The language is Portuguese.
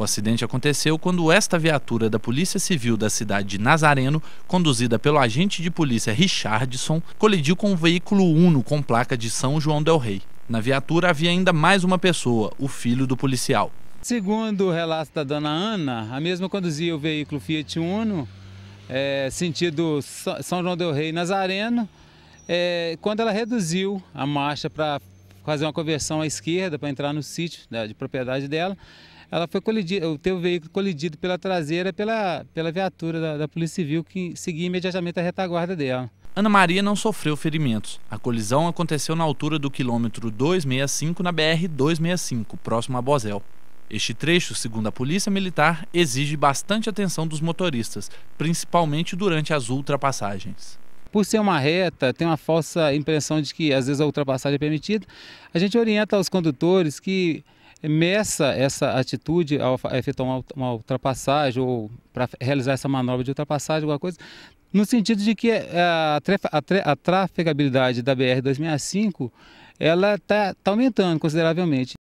O acidente aconteceu quando esta viatura da Polícia Civil da cidade de Nazareno, conduzida pelo agente de polícia Richardson, colidiu com um veículo Uno com placa de São João del Rei. Na viatura havia ainda mais uma pessoa, o filho do policial. Segundo o relato da dona Ana, a mesma conduzia o veículo Fiat Uno, é, sentido São João del Rei Nazareno, é, quando ela reduziu a marcha para fazer uma conversão à esquerda para entrar no sítio né, de propriedade dela, ela foi colidida, o teu veículo colidido pela traseira pela, pela viatura da, da Polícia Civil que seguia imediatamente a retaguarda dela. Ana Maria não sofreu ferimentos. A colisão aconteceu na altura do quilômetro 265 na BR 265, próximo a Bozel. Este trecho, segundo a Polícia Militar, exige bastante atenção dos motoristas, principalmente durante as ultrapassagens. Por ser uma reta, tem uma falsa impressão de que às vezes a ultrapassagem é permitida. A gente orienta os condutores que meça essa atitude ao efetuar uma ultrapassagem ou para realizar essa manobra de ultrapassagem, alguma coisa, no sentido de que eh, a, a, a trafegabilidade da BR-265 ela está tá aumentando consideravelmente.